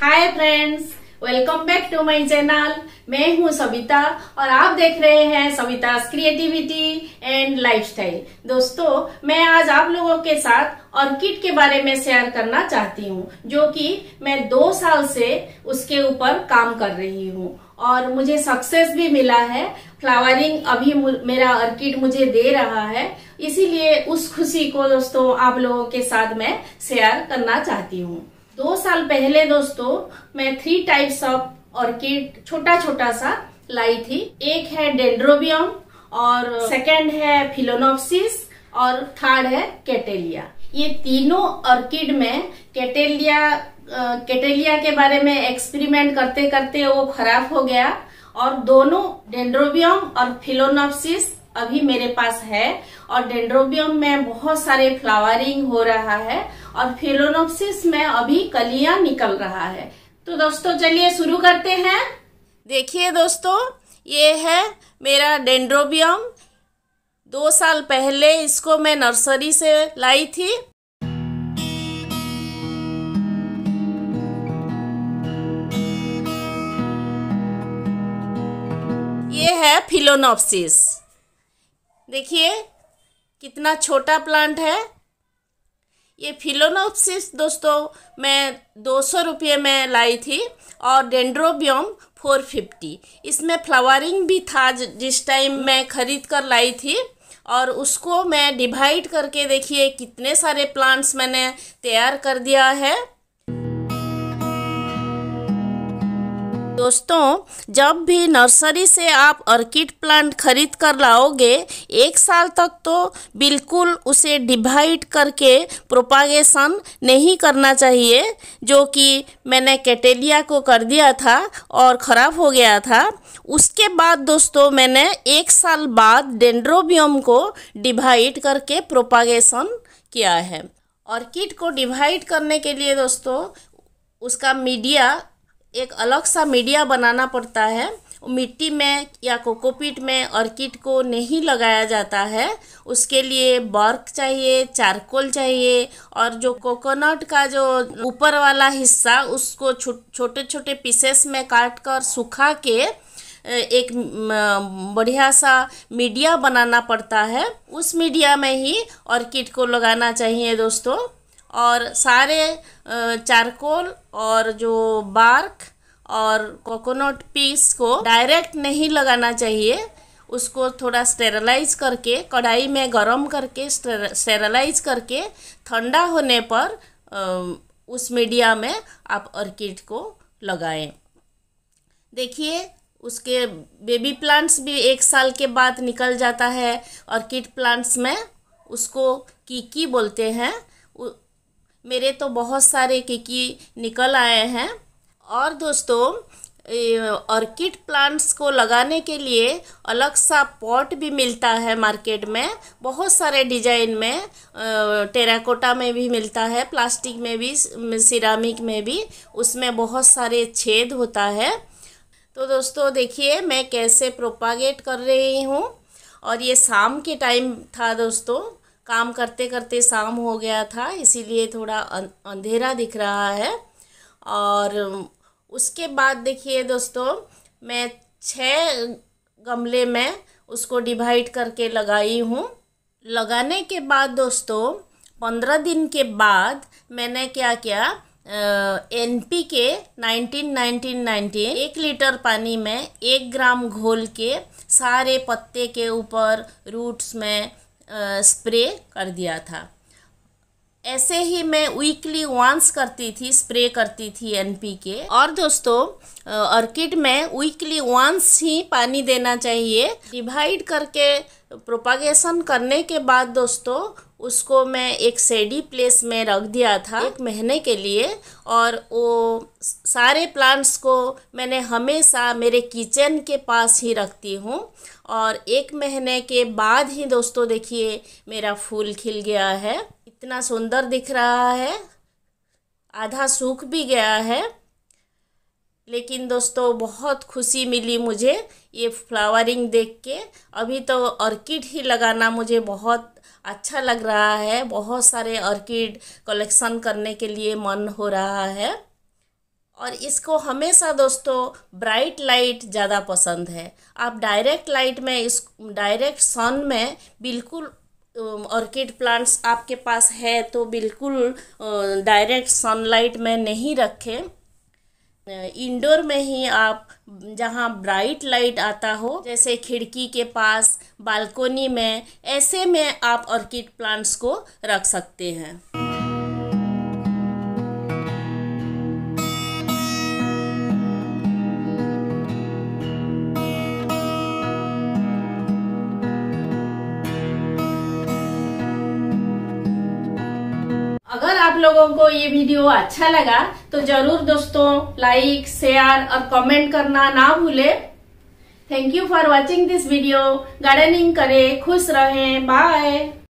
hi friends welcome back to my channel मैं हूं सविता और आप देख रहे हैं सविता क्रिएटिविटी एंड लाइफस्टाइल दोस्तों मैं आज आप लोगों के साथ ऑर्किड के बारे में शेयर करना चाहती हूं जो कि मैं दो साल से उसके ऊपर काम कर रही हूं और मुझे सक्सेस भी मिला है फ्लावरिंग अभी मेरा अर्किड मुझे दे रहा है इसीलिए उस खुशी को दोस्तों आप लोगों के साथ मैं शेयर करना चाहती हूँ दो साल पहले दोस्तों मैं थ्री टाइप्स ऑफ ऑर्किड छोटा छोटा सा लाई थी एक है डेंड्रोबियम और सेकंड है फिलोनोक्सिस और थर्ड है कैटेलिया ये तीनों ऑर्किड में कैटेलिया कैटेलिया के बारे में एक्सपेरिमेंट करते करते वो खराब हो गया और दोनों डेंड्रोबियम और फिलोनोक्सिस अभी मेरे पास है और डेंड्रोबियम में बहुत सारे फ्लावरिंग हो रहा है और फेलोनोप्सिस में अभी कलिया निकल रहा है तो दोस्तों चलिए शुरू करते हैं देखिए दोस्तों ये है मेरा डेंड्रोबियम दो साल पहले इसको मैं नर्सरी से लाई थी ये है फिलोनोप्सिस देखिए कितना छोटा प्लांट है ये फिलोनोपसिस दोस्तों मैं दो सौ रुपये में लाई थी और डेंड्रोबियम फोर फिफ्टी इसमें फ्लावरिंग भी था जिस टाइम मैं ख़रीद कर लाई थी और उसको मैं डिवाइड करके देखिए कितने सारे प्लांट्स मैंने तैयार कर दिया है दोस्तों जब भी नर्सरी से आप ऑर्किड प्लांट खरीद कर लाओगे एक साल तक तो बिल्कुल उसे डिवाइड करके प्रोपागेशन नहीं करना चाहिए जो कि मैंने कैटेलिया को कर दिया था और ख़राब हो गया था उसके बाद दोस्तों मैंने एक साल बाद डेंड्रोबियम को डिवाइड करके प्रोपागेशन किया है ऑर्किड को डिवाइड करने के लिए दोस्तों उसका मीडिया एक अलग सा मीडिया बनाना पड़ता है मिट्टी में या कोकोपीट में ऑर्किड को नहीं लगाया जाता है उसके लिए बर्क चाहिए चारकोल चाहिए और जो कोकोनट का जो ऊपर वाला हिस्सा उसको छोटे छोटे पीसेस में काट कर सुखा के एक बढ़िया सा मीडिया बनाना पड़ता है उस मीडिया में ही ऑर्किड को लगाना चाहिए दोस्तों और सारे चारकोल और जो बार्क और कोकोनट पीस को डायरेक्ट नहीं लगाना चाहिए उसको थोड़ा स्टेरलाइज करके कढ़ाई में गरम करके स्टेरलाइज करके ठंडा होने पर उस मीडिया में आप ऑर्किड को लगाएं देखिए उसके बेबी प्लांट्स भी एक साल के बाद निकल जाता है ऑर्किड प्लांट्स में उसको कीकी बोलते हैं मेरे तो बहुत सारे केकी निकल आए हैं और दोस्तों ऑर्किड प्लांट्स को लगाने के लिए अलग सा पॉट भी मिलता है मार्केट में बहुत सारे डिजाइन में टेराकोटा में भी मिलता है प्लास्टिक में भी सिरामिक में भी उसमें बहुत सारे छेद होता है तो दोस्तों देखिए मैं कैसे प्रोपागेट कर रही हूँ और ये शाम के टाइम था दोस्तों काम करते करते शाम हो गया था इसीलिए थोड़ा अं-, अंधेरा दिख रहा है और उसके बाद देखिए दोस्तों मैं छः गमले में उसको डिवाइड करके लगाई हूँ लगाने के बाद दोस्तों पंद्रह दिन के बाद मैंने क्या किया N P K nineteen nineteen nineteen एक लीटर पानी में एक ग्राम घोल के सारे पत्ते के ऊपर रूट्स में स्प्रे कर दिया था ऐसे ही मैं वीकली वंस करती थी स्प्रे करती थी एनपीके और दोस्तों ऑर्किड में वीकली वंस ही पानी देना चाहिए डिवाइड करके प्रोपागेशन करने के बाद दोस्तों उसको मैं एक सेडी प्लेस में रख दिया था एक महीने के लिए और वो सारे प्लांट्स को मैंने हमेशा मेरे किचन के पास ही रखती हूँ और एक महीने के बाद ही दोस्तों देखिए मेरा फूल खिल गया है इतना सुंदर दिख रहा है आधा सूख भी गया है लेकिन दोस्तों बहुत खुशी मिली मुझे ये फ्लावरिंग देख के अभी तो ऑर्किड ही लगाना मुझे बहुत अच्छा लग रहा है बहुत सारे ऑर्किड कलेक्शन करने के लिए मन हो रहा है और इसको हमेशा दोस्तों ब्राइट लाइट ज़्यादा पसंद है आप डायरेक्ट लाइट में इस डायरेक्ट सन में बिल्कुल ऑर्किड प्लांट्स आपके पास है तो बिल्कुल डायरेक्ट सनलाइट में नहीं रखें इंडोर में ही आप जहाँ ब्राइट लाइट आता हो जैसे खिड़की के पास बालकोनी में ऐसे में आप ऑर्किड प्लांट्स को रख सकते हैं आप लोगों को ये वीडियो अच्छा लगा तो जरूर दोस्तों लाइक शेयर और कमेंट करना ना भूले thank you for watching this video gardening करें खुश रहें बाय